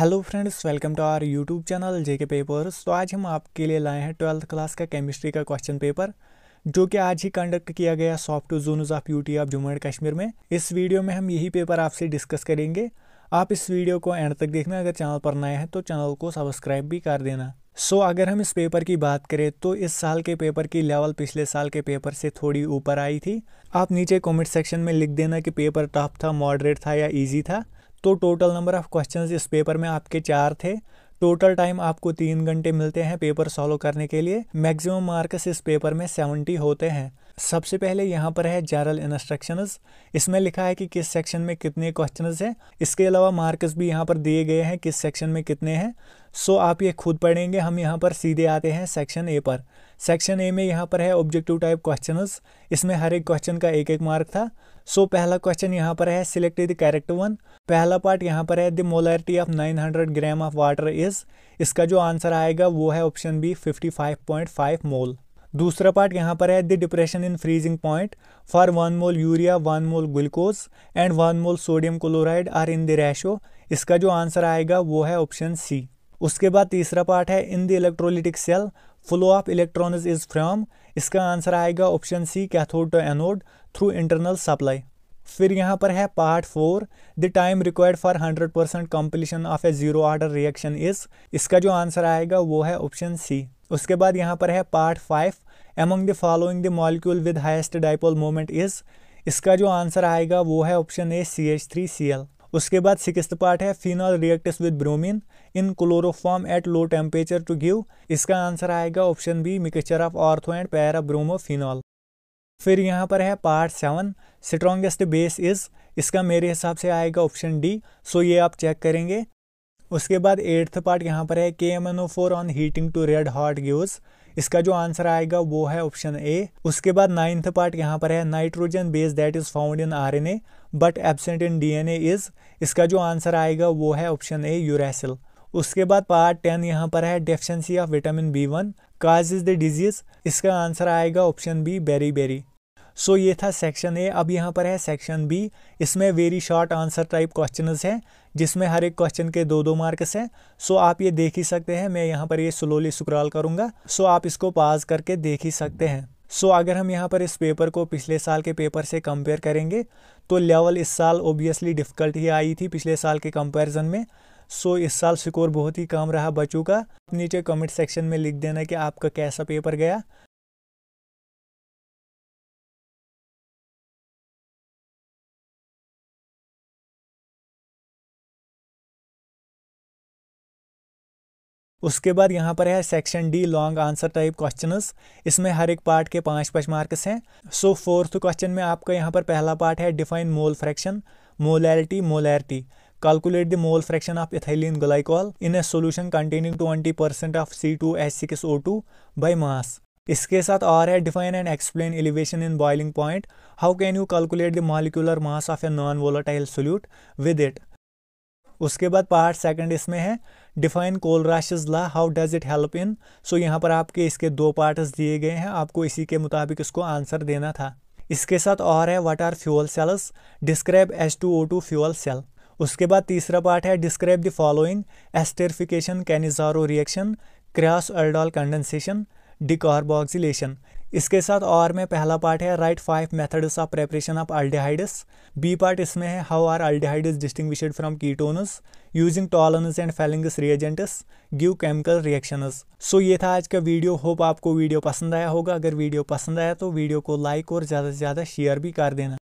hello friends welcome to our YouTube channel JK papers तो आज हम आपके लिए लाए हैं ट्वेल्थ क्लास का केमिस्ट्री का क्वेश्चन पेपर जो कि आज ही कंडक्ट किया गया soft zones of UT of Jammu and Kashmir में इस वीडियो में हम यही पेपर आपसे डिस्कस करेंगे आप इस वीडियो को एंड तक देखना अगर चैनल पर नए हैं तो चैनल को सब्सक्राइब भी कर देना सो so, अगर हम इस पेपर की बात करें तो इस साल के पेपर की लेवल पिछले साल के पेपर से थोड़ी ऊपर आई थी आप नीचे कमेंट सेक्शन में लिख देना कि पेपर टफ था मॉडरेट था या इजी था तो टोटल नंबर ऑफ क्वेश्चन इस पेपर में आपके चार थे टोटल टाइम आपको तीन घंटे मिलते हैं पेपर सॉल्व करने के लिए मैक्सिमम मार्क्स इस पेपर में सेवेंटी होते हैं सबसे पहले यहाँ पर है जनरल इंस्ट्रक्शन इसमें लिखा है कि किस सेक्शन में कितने क्वेश्चन हैं इसके अलावा मार्क्स भी यहाँ पर दिए गए हैं किस सेक्शन में कितने हैं सो आप ये खुद पढ़ेंगे हम यहाँ पर सीधे आते हैं सेक्शन ए पर सेक्शन ए में यहाँ पर है ऑब्जेक्टिव टाइप क्वेश्चन इसमें हर एक क्वेश्चन का एक एक मार्क था सो पहला क्वेश्चन यहाँ पर है सिलेक्ट द कैरेक्टर वन पहला पार्ट यहाँ पर है the molarity of 900 gram of water is इसका जो आंसर आएगा वो है ऑप्शन बी 55.5 मोल दूसरा पार्ट यहाँ पर है the depression in freezing point for one mole urea one mole glucose and one mole sodium chloride are in the ratio इसका जो आंसर आएगा वो है ऑप्शन सी उसके बाद तीसरा पार्ट है in the electrolytic cell flow of electron is from इसका आंसर आएगा option C cathode to anode through internal supply फिर यहाँ पर है part four the time required for hundred percent completion of a zero order reaction is इसका जो answer आएगा वो है ऑप्शन सी उसके बाद यहाँ पर है part five among the following the molecule with highest dipole moment is इसका जो आंसर आएगा वो है option A C H three C L उसके बाद सिक्स पार्ट है phenol reacts with bromine in chloroform at low temperature to give इसका answer आएगा option B mixture of ortho and para bromo phenol फिर यहाँ पर है part seven strongest base is इसका मेरे हिसाब से आएगा ऑप्शन डी सो ये आप चेक करेंगे उसके बाद एट्थ पार्ट यहाँ पर है K M N O four on heating to red hot gives इसका जो आंसर आएगा वो है ऑप्शन ए उसके बाद नाइन्थ पार्ट यहाँ पर है nitrogen base that is found in R N A but absent in D N A is इसका जो आंसर आएगा वो है ऑप्शन ए यूरेसिल उसके बाद पार्ट टेन यहाँ पर है deficiency of vitamin B one cause is the disease इसका आंसर आएगा option B beriberi so ये था सेक्शन ए अब यहाँ पर है सेक्शन बी इसमें very short answer type question है जिसमें हर एक क्वेश्चन के दो दो मार्क्स हैं सो आप ये देख ही सकते हैं मैं यहाँ पर ये स्लोली स्क्रॉल करूँगा सो आप इसको पास करके देख ही सकते हैं सो so, अगर हम यहाँ पर इस पेपर को पिछले साल के पेपर से कंपेयर करेंगे तो लेवल इस साल ओबियसली डिफ़िकल्ट ही आई थी पिछले साल के कंपैरिजन में सो so, इस साल स्कोर बहुत ही कम रहा बच्चों का नीचे कमेंट सेक्शन में लिख देना कि आपका कैसा पेपर गया उसके बाद यहाँ पर है section D long answer type question इसमें हर एक पार्ट के पाँच पाँच मार्क्स हैं सो फोर्थ क्वेश्चन में आपका यहाँ पर पहला पार्ट है define mole fraction molarity molarity the mole of glycol in a solution containing twenty percent of C two H six O two by mass इसके साथ और है define and explain elevation in boiling point how can you calculate the molecular mass of a non volatile solute with it उसके बाद part second इसमें है define Kohlrausch law how does it help in so यहाँ पर आपके इसके दो parts दिए गए हैं आपको इसी के मुताबिक इसको आंसर देना था इसके साथ और है what are fuel cells describe H two O two fuel cell उसके बाद तीसरा पार्ट है describe the following esterification Cannizzaro reaction cross aldol condensation decarboxylation इसके साथ और में पहला पार्ट है write five methods of preparation of aldehydes B part इसमें है how are aldehydes distinguished from ketones using Tollens and Fehling's reagents give chemical reactions so ये था आज का वीडियो होप आपको वीडियो पसंद आया होगा अगर वीडियो पसंद आया तो वीडियो को लाइक और ज़्यादा से ज़्यादा शेयर भी कर देना